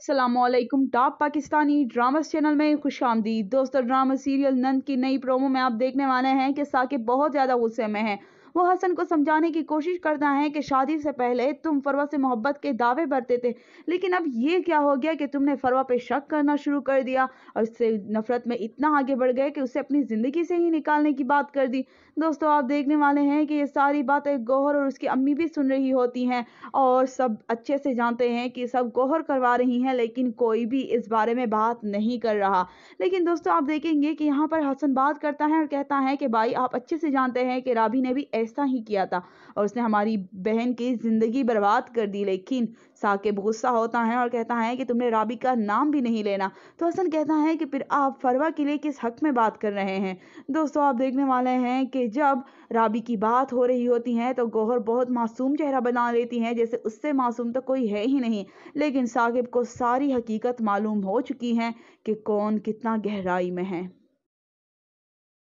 Aslam top Pakistani dramas channel में खुश आमदी दोस्तों ड्रामा सीरियल नंद की नई प्रोमो में आप देखने वाले हैं कि साकिब बहुत ज़्यादा गुस्से में है वो हसन को समझाने की कोशिश करता है कि शादी से पहले तुम फरवा से मोहब्बत के दावे बरते थे लेकिन अब ये क्या हो गया कि तुमने फरवा पे शक करना शुरू कर दिया और उससे नफरत में इतना आगे बढ़ गए कि उसे अपनी ज़िंदगी से ही निकालने की बात कर दी दोस्तों आप देखने वाले हैं कि ये सारी बातें गौहर और उसकी अम्मी भी सुन रही होती हैं और सब अच्छे से जानते हैं कि सब गौहर करवा रही हैं लेकिन कोई भी इस बारे में बात नहीं कर रहा लेकिन दोस्तों आप देखेंगे कि यहाँ पर हसन बात करता है और कहता है कि भाई आप अच्छे से जानते हैं कि राबी ने भी ऐसा ही किया था और उसने हमारी बहन की ज़िंदगी बर्बाद कर दी लेकिन साकिब गुस्सा होता है और कहता है कि तुमने राबी का नाम भी नहीं लेना तो हसन कहता है कि फिर आप फरवा के लिए किस हक में बात कर रहे हैं दोस्तों आप देखने वाले हैं कि जब राबी की बात हो रही होती है तो गौहर बहुत मासूम चेहरा बना लेती हैं जैसे उससे मासूम तो कोई है ही नहीं लेकिन साकिब को सारी हकीकत मालूम हो चुकी है कि कौन कितना गहराई में है